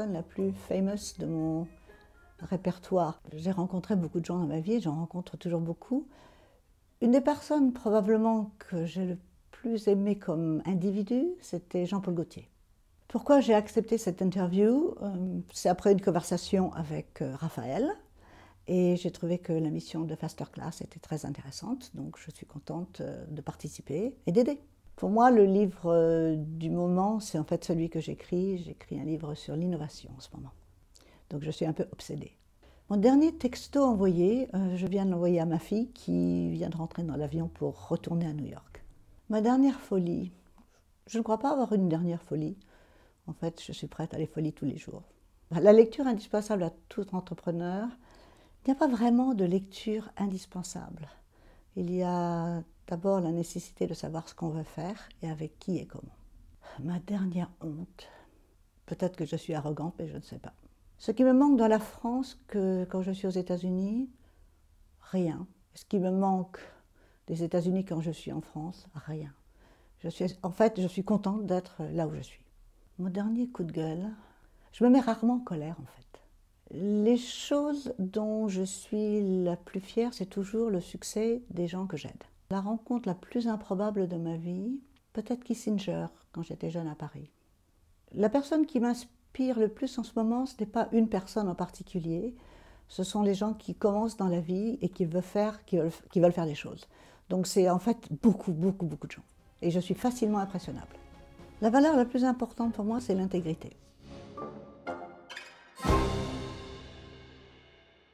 la plus fameuse de mon répertoire. J'ai rencontré beaucoup de gens dans ma vie, j'en rencontre toujours beaucoup. Une des personnes probablement que j'ai le plus aimé comme individu, c'était Jean-Paul Gaultier. Pourquoi j'ai accepté cette interview euh, C'est après une conversation avec euh, Raphaël, et j'ai trouvé que la mission de Faster Class était très intéressante, donc je suis contente euh, de participer et d'aider. Pour moi, le livre euh, du moment, c'est en fait celui que j'écris. J'écris un livre sur l'innovation en ce moment. Donc je suis un peu obsédée. Mon dernier texto envoyé, euh, je viens de l'envoyer à ma fille qui vient de rentrer dans l'avion pour retourner à New York. Ma dernière folie, je ne crois pas avoir une dernière folie. En fait, je suis prête à les folies tous les jours. La lecture indispensable à tout entrepreneur, il n'y a pas vraiment de lecture indispensable. Il y a D'abord la nécessité de savoir ce qu'on veut faire et avec qui et comment. Ma dernière honte, peut-être que je suis arrogante, mais je ne sais pas. Ce qui me manque dans la France, que quand je suis aux États-Unis, rien. Ce qui me manque des États-Unis quand je suis en France, rien. en fait, je suis contente d'être là où je suis. Mon dernier coup de gueule, je me mets rarement en colère en fait. Les choses dont je suis la plus fière, c'est toujours le succès des gens que j'aide. La rencontre la plus improbable de ma vie, peut-être Kissinger, quand j'étais jeune à Paris. La personne qui m'inspire le plus en ce moment, ce n'est pas une personne en particulier, ce sont les gens qui commencent dans la vie et qui veulent faire, faire des choses. Donc c'est en fait beaucoup, beaucoup, beaucoup de gens. Et je suis facilement impressionnable. La valeur la plus importante pour moi, c'est l'intégrité.